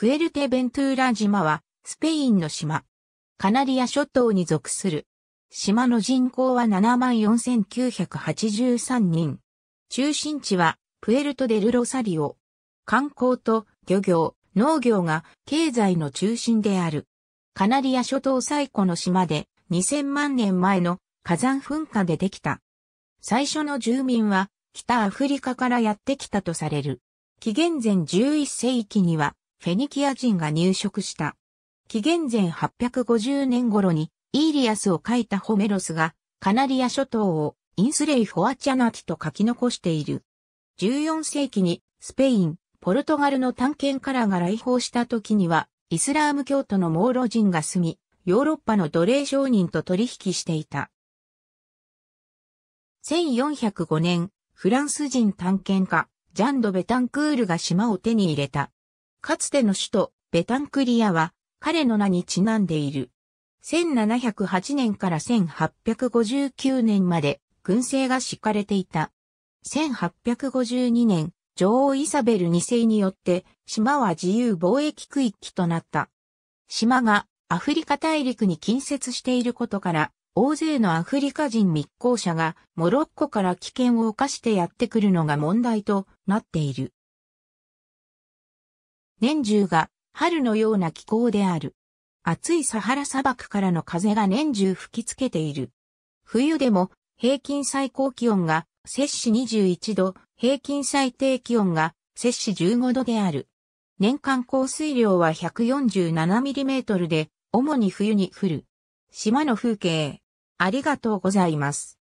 フエルテベントゥーラ島は、スペインの島。カナリア諸島に属する。島の人口は74,983人。中心地は、プエルトデルロサリオ。観光と漁業、農業が経済の中心である。カナリア諸島最古の島で、2000万年前の火山噴火でできた。最初の住民は、北アフリカからやってきたとされる。紀元前11世紀には、フェニキア人が入植した。紀元前850年頃に、イーリアスを書いたホメロスが、カナリア諸島をインスレイ・フォアチャナティと書き残している。14世紀にスペイン、ポルトガルの探検家らが来訪した時には、イスラーム教徒のモーロ人が住み、ヨーロッパの奴隷商人と取引していた。1405年、フランス人探検家、ジャンド・ベタンクールが島を手に入れた。かつての首都ベタンクリアは彼の名にちなんでいる。1708年から1859年まで軍政が敷かれていた。1852年、女王イサベル2世によって島は自由貿易区域となった。島がアフリカ大陸に近接していることから、大勢のアフリカ人密航者がモロッコから危険を犯してやってくるのが問題となっている。年中が春のような気候である。暑いサハラ砂漠からの風が年中吹きつけている。冬でも平均最高気温が摂氏21度、平均最低気温が摂氏15度である。年間降水量は1 4 7トルで、主に冬に降る。島の風景。ありがとうございます。